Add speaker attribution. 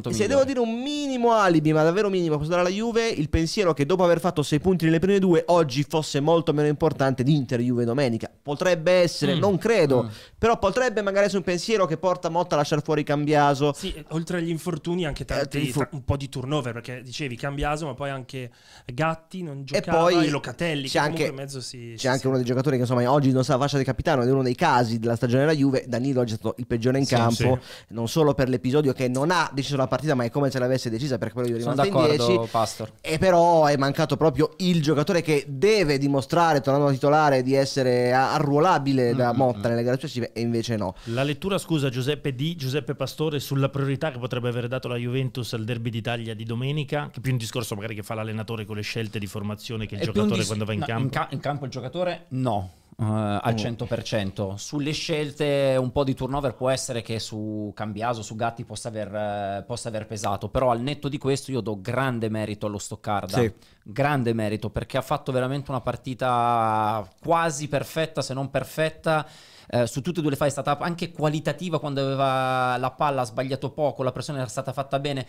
Speaker 1: piazzamento migliore. Se devo
Speaker 2: dire un minimo alibi, ma davvero minimo, considerare la Juve, il pensiero che dopo aver fatto 6 punti nelle prime due, oggi fosse molto meno importante di Inter-Juve domenica. Potrebbe essere, mm. non credo, mm. però potrebbe magari essere un pensiero che porta Motta a lasciare fuori Cambiaso. Sì, oltre agli
Speaker 3: infortuni anche eh, tanti, eh, infor- un po' di turnover, perché dicevi Cambiaso, ma poi anche Gatti non giocava, e, poi, e Locatelli, c'è anche, mezzo
Speaker 2: si... C'è sì, anche sì. uno dei giocatori che insomma oggi non sa la fascia di capitano, ed è uno dei casi della stagione della Juve, Danilo oggi è stato il peggiore in sì, campo, non solo per l'episodio che non ha deciso la la partita, ma è come se l'avesse decisa perché poi gli è rimasto Sono in 10. Pastor. E però è mancato proprio il giocatore che deve dimostrare, tornando a titolare, di essere arruolabile da mm-hmm. Motta mm. nelle gare successive e invece no.
Speaker 3: La lettura, scusa, Giuseppe di Giuseppe Pastore sulla priorità che potrebbe aver dato la Juventus al derby d'Italia di domenica, che più un discorso magari che fa l'allenatore con le scelte di formazione che il è giocatore dis- quando va in no, campo. In, ca-
Speaker 1: in campo il giocatore no Uh, al 100%. Mm. Sulle scelte un po' di turnover può essere che su Cambiaso, su Gatti possa aver, eh, possa aver pesato, però al netto di questo io do grande merito allo Stoccarda, sì. grande merito perché ha fatto veramente una partita quasi perfetta, se non perfetta. Eh, su tutte e due le fai è stata anche qualitativa quando aveva la palla, ha sbagliato poco, la pressione era stata fatta bene.